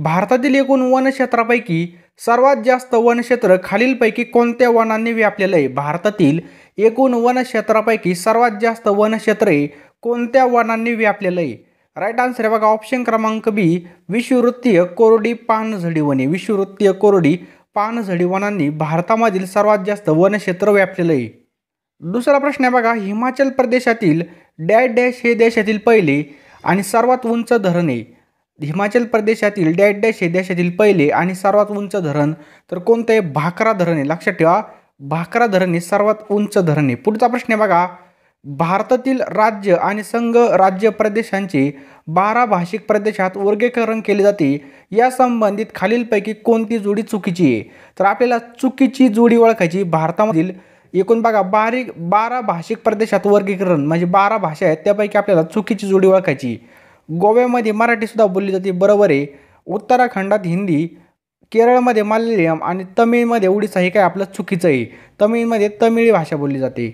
भारतातील एकूण वनक्षेत्रापैकी सर्वात जास्त वनक्षेत्र खालीलपैकी कोणत्या वनांनी व्यापलेलं आहे भारतातील एकूण वनक्षेत्रापैकी सर्वात जास्त वनक्षेत्रे कोणत्या वनांनी व्यापलेलं आहे राईट आन्सर आहे बघा ऑप्शन क्रमांक बी विषुवृत्तीय कोरडी पानझडी वने विषुवृत्तीय कोरडी पानझडी वनांनी भारतामधील सर्वात जास्त वनक्षेत्र व्यापलेलं आहे दुसरा प्रश्न आहे बघा हिमाचल प्रदेशातील डॅश डॅश हे देशातील पहिले आणि सर्वात उंच धरण आहे हिमाचल प्रदेशातील डॅश डॅश हे देशातील पहिले आणि सर्वात उंच धरण तर कोणतं आहे भाकरा धरण आहे लक्षात ठेवा भाकरा धरण हे सर्वात उंच धरण आहे पुढचा प्रश्न आहे बघा भारतातील राज्य आणि संघ राज्य प्रदेशांचे बारा भाषिक प्रदेशात वर्गीकरण केले जाते या संबंधित खालीलपैकी कोणती जोडी चुकीची आहे तर आपल्याला चुकीची जोडी ओळखायची भारतामधील एकूण बघा बारीक बारा भाषिक प्रदेशात वर्गीकरण म्हणजे बारा भाषा आहेत त्यापैकी आपल्याला चुकीची जोडी ओळखायची गोव्यामध्ये मराठीसुद्धा बोलली जाते बरोबर आहे उत्तराखंडात हिंदी केरळमध्ये मल्याळम आणि तमिळमध्ये उडीसा हे काय आपलं चुकीचं आहे तमिळमध्ये तमिळी भाषा बोलली जाते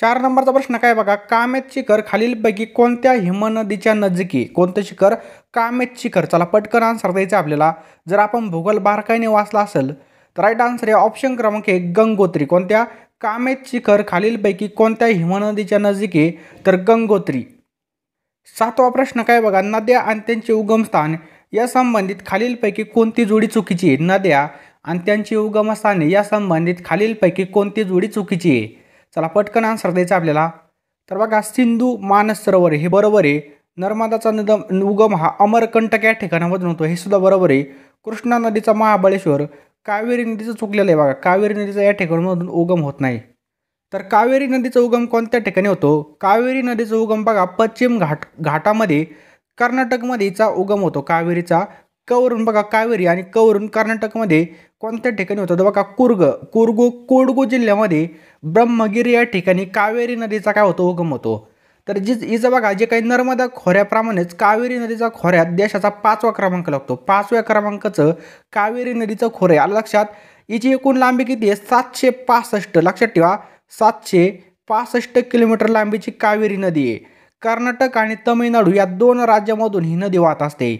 चार नंबरचा प्रश्न काय बघा कामेत शिखर खालीलपैकी कोणत्या हिमनदीच्या नजिकी कोणतं शिखर कामेत शिखर चला पटकन आन्सर द्यायचं आपल्याला जर आपण भूगोल बारकाईने वाचला असेल तर राईट आन्सर आहे ऑप्शन क्रमांक एक गंगोत्री कोणत्या कामेत शिखर खालीलपैकी कोणत्या हिमनदीच्या नजिके तर गंगोत्री सातवा प्रश्न काय बघा नद्या आणि त्यांचे उगमस्थान या संबंधित खालीलपैकी कोणती जोडी चुकीची आहे नद्या आणि त्यांची उगमस्थाने या संबंधित खालीलपैकी कोणती जोडी चुकीची आहे चला पटकन आन्सर द्यायचा आपल्याला तर बघा सिंधू मानस सरोवर हे बरोबर आहे नर्मदाचा नदम उगम हा अमरकंटक या ठिकाणामधून होतो हे सुद्धा बरोबर आहे कृष्णा नदीचा महाबळेश्वर कावेरी नदीचं चुकलेलं आहे बघा कावेरी नदीचा या ठिकाणामधून उगम होत नाही तर कावेरी नदीचा उगम कोणत्या ठिकाणी होतो कावेरी नदीचा उगम बघा पश्चिम घाट घाटामध्ये कर्नाटकमध्येचा उगम होतो कावेरीचा कवरून बघा कावेरी आणि कवरून कर्नाटकमध्ये कोणत्या ठिकाणी होतो तर बघा कुर्ग कुर्गो कोडगू जिल्ह्यामध्ये ब्रह्मगिरी या ठिकाणी कावेरी नदीचा काय होतो उगम होतो तर जी हिचं बघा जे काही नर्मदा खोऱ्याप्रमाणेच कावेरी नदीचा खोऱ्यात देशाचा पाचवा क्रमांक लागतो पाचव्या क्रमांकाचं कावेरी नदीचं खोरे आलं लक्षात हिची एकूण लांबी किती आहे सातशे पासष्ट लक्षात ठेवा सातशे पासष्ट किलोमीटर लांबीची कावेरी नदी आहे कर्नाटक आणि तमिळनाडू या दोन राज्यामधून ही नदी वाहत असते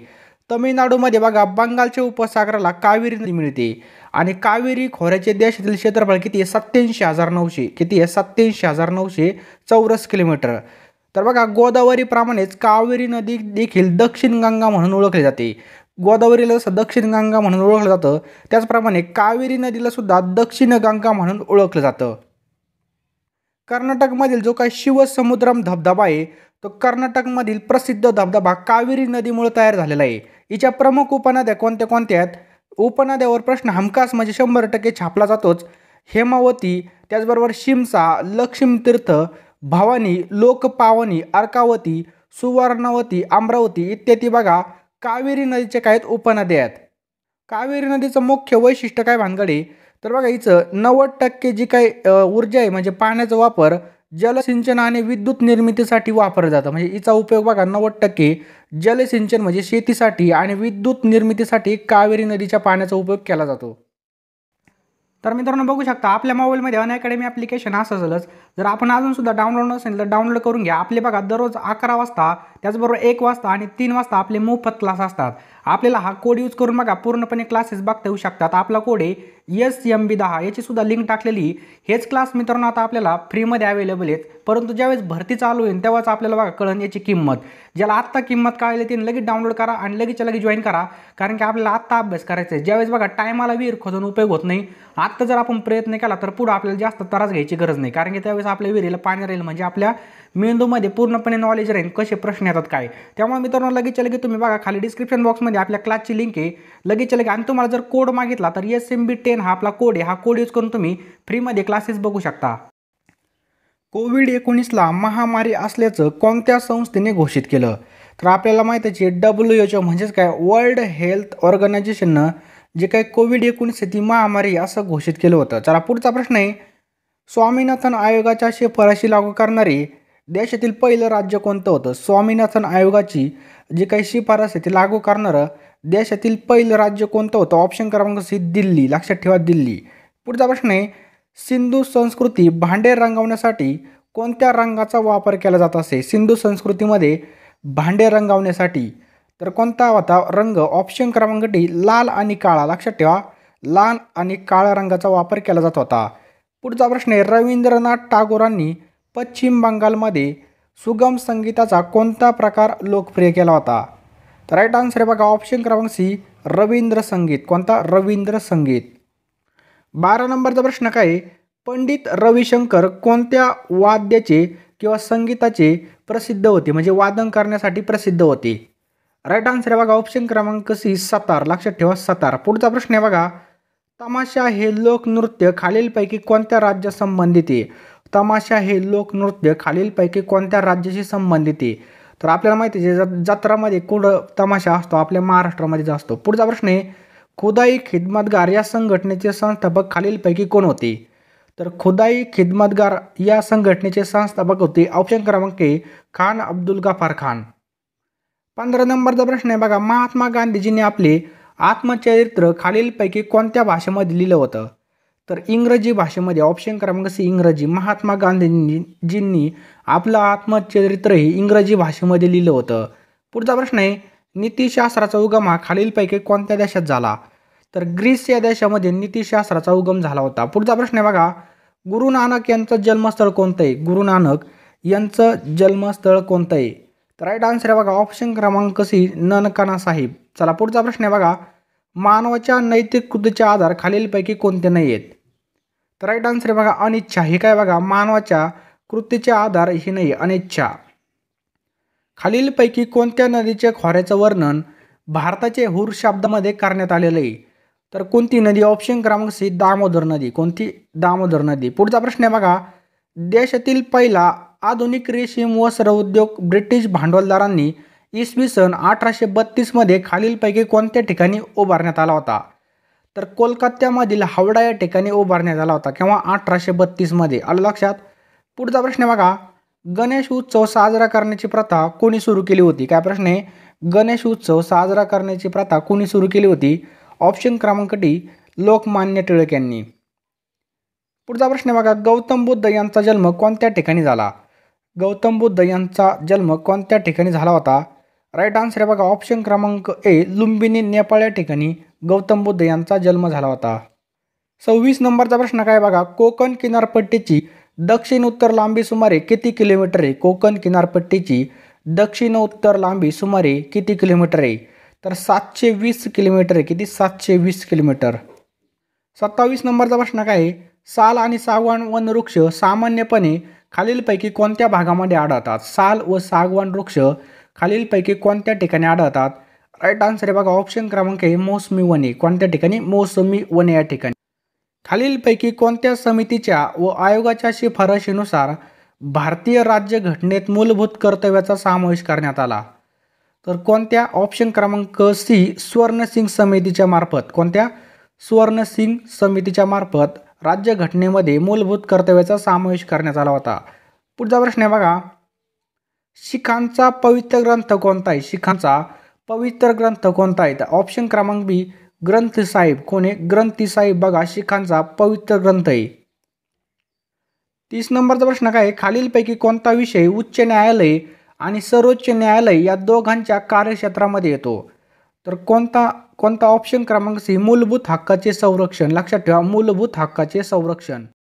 तमिळनाडूमध्ये बघा बंगालच्या उपसागराला कावेरी नदी मिळते आणि कावेरी खोऱ्याचे देशातील क्षेत्रफळ किती आहे सत्याऐंशी हजार नऊशे किती आहे सत्त्याऐंशी हजार नऊशे चौरस किलोमीटर तर बघा गोदावरीप्रमाणेच कावेरी नदी देखील दक्षिण गंगा म्हणून ओळखली जाते गोदावरीला जसं दक्षिण गंगा म्हणून ओळखलं जातं त्याचप्रमाणे कावेरी नदीला सुद्धा दक्षिण गंगा म्हणून ओळखलं जातं कर्नाटकमधील जो काही शिवसमुद्रम धबधबा आहे तो कर्नाटकमधील प्रसिद्ध धबधबा कावेरी नदीमुळे तयार झालेला आहे हिच्या प्रमुख उपनद्या कोणत्या कोणत्या आहेत उपनद्यावर प्रश्न हमखास म्हणजे शंभर टक्के छापला जातोच हेमावती त्याचबरोबर शिमसा लक्ष्मीतीर्थ भवानी लोकपावनी अर्कावती सुवर्णवती अमरावती इत्यादी बघा कावेरी नदीचे काय उपनद्या आहेत कावेरी नदीचं मुख्य वैशिष्ट्य काय भानगडे तर बघा हिचं नव्वद टक्के जी काही ऊर्जा आहे म्हणजे पाण्याचा वापर जलसिंचन आणि विद्युत निर्मितीसाठी वापरला जातं म्हणजे हिचा उपयोग बघा नव्वद टक्के जलसिंचन म्हणजे शेतीसाठी आणि विद्युत निर्मितीसाठी कावेरी नदीच्या पाण्याचा उपयोग केला जातो तर मित्रांनो बघू शकता आपल्या मोबाईलमध्ये अन अकॅडमी ॲप्लिकेशन असेलच जर आपण अजूनसुद्धा डाउनलोड नसेल तर डाउनलोड करून घ्या आपले बघा दररोज अकरा वाजता त्याचबरोबर एक वाजता आणि तीन वाजता आपले मोफत क्लास असतात आपल्याला हा कोड यूज करून बघा पूर्णपणे क्लासेस बघता येऊ शकतात आपला कोड आहे एस एम बी दहा याची सुद्धा लिंक टाकलेली हेच क्लास मित्रांनो आता आपल्याला फ्रीमध्ये अवेलेबल आहेत परंतु ज्यावेळेस भरती चालू होईल तेव्हाच आपल्याला बघा कळण याची किंमत ज्याला आत्ता किंमत कळली ती लगेच डाउनलोड करा आणि लगेच लगेच जॉईन करा कारण की आपल्याला आत्ता अभ्यास करायचा आहे ज्यावेळेस बघा टायमाला विहीर खोदून उपयोग होत नाही आत्ता जर आपण प्रयत्न केला तर पुढं आपल्याला जास्त त्रास घ्यायची गरज नाही कारण की त्यावेळेस आपल्या विहिरीला पाणी राहील म्हणजे आपल्या मेंदूमध्ये पूर्णपणे नॉलेज राहील कसे प्रश्न येतात काय त्यामुळे मित्रांनो लगेच लगेच तुम्ही बघा खाली डिस्क्रिप्शन बॉक्समध्ये आपल्या क्लासची लिंक आहे लगेच लगे आणि तुम्हाला जर कोड मागितला तर एस एम बी टेन हा आपला कोड आहे हा कोड यूज करून तुम्ही फ्रीमध्ये क्लासेस बघू शकता कोविड एकोणीसला महामारी असल्याचं कोणत्या संस्थेने घोषित केलं तर आपल्याला माहिती आहे डब्ल्यू एच ओ म्हणजेच काय वर्ल्ड हेल्थ ऑर्गनायझेशननं जे काय कोविड एकोणीस ती महामारी असं घोषित केलं होतं चला पुढचा प्रश्न आहे स्वामीनाथन आयोगाच्या शिफारशी लागू करणारी देशातील पहिलं राज्य कोणतं होतं स्वामीनाथन आयोगाची जी काही शिफारस आहे ती लागू करणारं देशातील पहिलं राज्य कोणतं होतं ऑप्शन क्रमांक सी दिल्ली लक्षात ठेवा दिल्ली पुढचा प्रश्न आहे सिंधू संस्कृती भांडे रंगवण्यासाठी कोणत्या रंगाचा वापर केला जात असे सिंधू संस्कृतीमध्ये भांडे रंगवण्यासाठी तर कोणता होता रंग ऑप्शन क्रमांक डी लाल आणि काळा लक्षात ठेवा लाल आणि काळ्या रंगाचा वापर केला जात होता पुढचा प्रश्न आहे रवींद्रनाथ टागोरांनी पश्चिम बंगालमध्ये सुगम संगीताचा कोणता प्रकार लोकप्रिय केला होता तर राईट आन्सर आहे बघा ऑप्शन क्रमांक सी रवींद्र संगीत कोणता रवींद्र संगीत बारा नंबरचा प्रश्न काय पंडित रविशंकर कोणत्या वाद्याचे किंवा संगीताचे प्रसिद्ध होते म्हणजे वादन करण्यासाठी प्रसिद्ध होते राईट आन्सर आहे बघा ऑप्शन क्रमांक सी सतार लक्षात ठेवा सतार पुढचा प्रश्न आहे बघा तमाशा हे लोकनृत्य खालीलपैकी कोणत्या राज्यासंबंधित आहे तमाशा हे लोकनृत्य खालीलपैकी कोणत्या राज्याशी संबंधित आहे तर आपल्याला माहिती आहे जे जत्रामध्ये कुड तमाशा असतो आपल्या महाराष्ट्रामध्ये असतो पुढचा प्रश्न आहे खुदाई खिदमतगार या संघटनेचे संस्थापक खालीलपैकी कोण होते तर खुदाई खिदमतगार या संघटनेचे संस्थापक होते ऑप्शन क्रमांक ए खान अब्दुल गफार खान पंधरा नंबरचा प्रश्न आहे बघा महात्मा गांधीजींनी आपले आत्मचरित्र खालीलपैकी कोणत्या भाषेमध्ये लिहिलं होतं तर इंग्रजी भाषेमध्ये ऑप्शन क्रमांक सी इंग्रजी महात्मा गांधीजींनी आपलं आत्मचरित्र इंग्रजी भाषेमध्ये लिहिलं होतं पुढचा प्रश्न आहे नीतीशास्त्राचा उगम हा खालीलपैकी कोणत्या देशात झाला तर ग्रीस या देशामध्ये नीतीशास्त्राचा उगम झाला होता पुढचा प्रश्न आहे बघा गुरु नानक यांचं जन्मस्थळ कोणतं आहे गुरु नानक यांचं जन्मस्थळ कोणतं आहे तर राईट आन्सर आहे बघा ऑप्शन क्रमांक सी ननकाना साहेब चला पुढचा प्रश्न आहे बघा मानवाच्या नैतिक कृतीचे आधार खालीलपैकी कोणते नाही आहेत तर राईट आन्सर बघा अनिच्छा हे काय बघा मानवाच्या कृतीचे आधार ही नाही अनिच्छा खालीलपैकी कोणत्या नदीच्या खोऱ्याचं वर्णन भारताचे हुर शब्दामध्ये करण्यात आलेलं आहे तर कोणती नदी ऑप्शन क्रमांक सी दामोदर नदी कोणती दामोदर नदी पुढचा प्रश्न आहे बघा देशातील पहिला आधुनिक रेशीम वस्त्र उद्योग ब्रिटिश भांडवलदारांनी इसवी सन अठराशे बत्तीसमध्ये खालीलपैकी कोणत्या ठिकाणी उभारण्यात आला होता तर कोलकात्यामधील हावडा या ठिकाणी उभारण्यात आला होता किंवा अठराशे बत्तीसमध्ये आलं लक्षात पुढचा प्रश्न बघा गणेश उत्सव साजरा करण्याची प्रथा कोणी सुरू केली होती काय प्रश्न आहे गणेश उत्सव साजरा करण्याची प्रथा कोणी सुरू केली होती ऑप्शन क्रमांक डी लोकमान्य टिळक यांनी पुढचा प्रश्न बघा गौतम बुद्ध यांचा जन्म कोणत्या ठिकाणी झाला गौतम बुद्ध यांचा जन्म कोणत्या ठिकाणी झाला होता राईट आन्सर आहे बघा ऑप्शन क्रमांक ए लुंबिनी नेपाळ या ठिकाणी गौतम बुद्ध यांचा जन्म झाला होता सव्वीस नंबरचा प्रश्न काय बघा कोकण किनारपट्टीची दक्षिण उत्तर लांबी सुमारे किती किलोमीटर आहे कोकण किनारपट्टीची दक्षिण उत्तर लांबी सुमारे किती किलोमीटर आहे तर सातशे वीस किलोमीटर आहे किती सातशे वीस किलोमीटर सत्तावीस नंबरचा प्रश्न काय आहे साल आणि सागवान वनवृक्ष सामान्यपणे खालीलपैकी कोणत्या भागामध्ये आढळतात साल व सागवान वृक्ष खालीलपैकी कोणत्या ठिकाणी आढळतात राईट आन्सर आहे बघा ऑप्शन क्रमांक आहे मोसमी वने कोणत्या ठिकाणी मोसमी वने या ठिकाणी खालीलपैकी कोणत्या समितीच्या व आयोगाच्या शिफारशीनुसार भारतीय राज्य घटनेत मूलभूत कर्तव्याचा समावेश करण्यात आला तर कोणत्या ऑप्शन क्रमांक सी स्वर्णसिंग समितीच्या मार्फत कोणत्या स्वर्णसिंग समितीच्या मार्फत राज्य घटनेमध्ये मूलभूत कर्तव्याचा समावेश करण्यात आला होता पुढचा प्रश्न आहे बघा शिखांचा पवित्र ग्रंथ कोणता आहे शिखांचा पवित्र ग्रंथ कोणता आहे ऑप्शन क्रमांक बी ग्रंथ साहेब कोण आहे ग्रंथी साहेब बघा शिखांचा पवित्र ग्रंथ आहे तीस नंबरचा प्रश्न काय खालीलपैकी कोणता विषय उच्च न्यायालय आणि सर्वोच्च न्यायालय या दोघांच्या कार्यक्षेत्रामध्ये येतो तर कोणता कोणता ऑप्शन क्रमांक सी मूलभूत हक्काचे संरक्षण लक्षात ठेवा मूलभूत हक्काचे संरक्षण